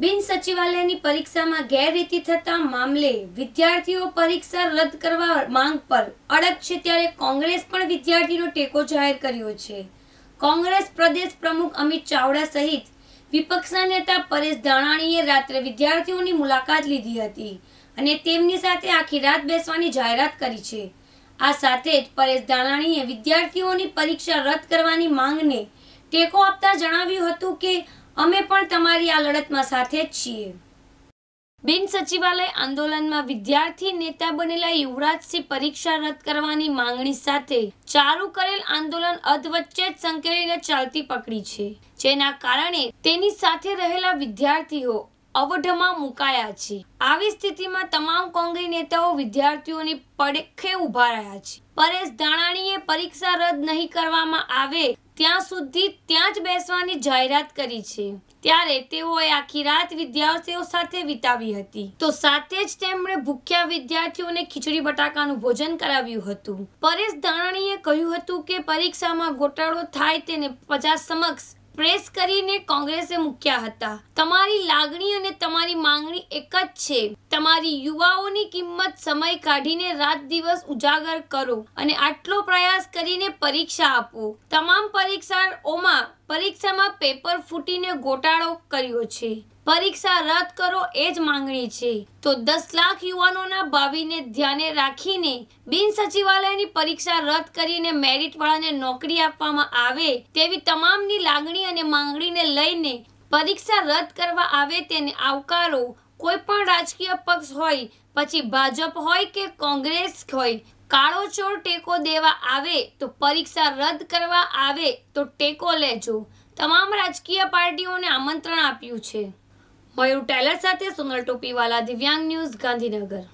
બિન સચિવાલયની પરીક્ષામાં ગેરરીતિ થતા મામલે વિદ્યાર્થીઓ પરીક્ષા રદ કરવા માંગ પર અડગ છે ત્યારે કોંગ્રેસ પણ વિદ્યાર્થીનો ટેકો જાહેર કર્યો છે કોંગ્રેસ પ્રદેશ પ્રમુખ અમિત ચાવડા સહિત વિપક્ષના નેતા પરેશ ધાણાણીએ રાત્રે વિદ્યાર્થીઓની મુલાકાત લીધી હતી અને તેમની સાથે આખી રાત બેસવાની જાહેરાત કરી છે આ સાથે જ પરેશ ધાણાણીએ વિદ્યાર્થીઓની પરીક્ષા રદ કરવાની માંગને ટેકો આપતા જણાવ્યું હતું કે અમે પણ તમારી આ લડતમાં સાથે જ છીએ બિન સચિવાલય આંદોલનમાં વિદ્યાર્થી નેતા બનેલા યુવરાજસિંહ પરીક્ષા રદ કરવાની માંગણી સાથે ચાલુ કરેલ આંદોલન અધવચ્ચે જ સંકેલીને ચાલતી પકડી છે જેના કારણે તેની સાથે રહેલા વિદ્યાર્થીઓ અવઢમાં મુકાયા છે આવી સ્થિતિમાં તમામ કોંગ્રેસ નેતાઓ વિદ્યાર્થીઓની પડખે ઉભા રહ્યા છે પરેશ ધાણાણીએ પરીક્ષા રદ નહીં કરવામાં આવે ત્યાં સુધી ત્યાં જ બેસવાની જાહેરાત કરી છે ત્યારે તેઓએ આખી રાત વિદ્યાર્થીઓ સાથે વિતાવી હતી તો સાથે જ તેમણે ભૂખ્યા વિદ્યાર્થીઓને ખીચડી બટાકાનું ભોજન કરાવ્યું હતું પરેશ ધાણાણીએ કહ્યું હતું કે પરીક્ષામાં ગોટાળો થાય તેને પચાસ સમક્ષ પ્રેસ કરીને કોંગ્રેસે મૂક્યા હતા તમારી લાગણી અને તમારી માંગણી એક જ છે તમારી યુવાઓની કિંમત સમય કાઢીને રાત દિવસ ઉજાગર કરો અને આટલો પ્રયાસ કરીને પરીક્ષા આપો તમામ પરીક્ષાઓમાં પરીક્ષામાં પેપર ફૂટીને ગોટાળો કર્યો છે પરીક્ષા રદ કરો એ જ માંગણી છે તો દસ લાખ યુવાનોના ભાવિને ધ્યાને રાખીને બિન સચિવાલયની પરીક્ષા રદ કરીને મેરિટ વાળાને નોકરી આપવામાં આવે તેવી તમામની લાગણી અને માંગણીને લઈને પરીક્ષા રદ કરવા આવે તેને આવકારો કોઈ પણ રાજકીય પક્ષ હોય પછી ભાજપ હોય કે કોંગ્રેસ હોય કાળો ચોર ટેકો દેવા આવે તો પરીક્ષા રદ કરવા આવે તો ટેકો લેજો તમામ રાજકીય પાર્ટીઓને આમંત્રણ આપ્યું છે મયુર ટેલર સાથે સુનલ ટોપીવાલા દિવ્યાંગ ન્યૂઝ ગાંધીનગર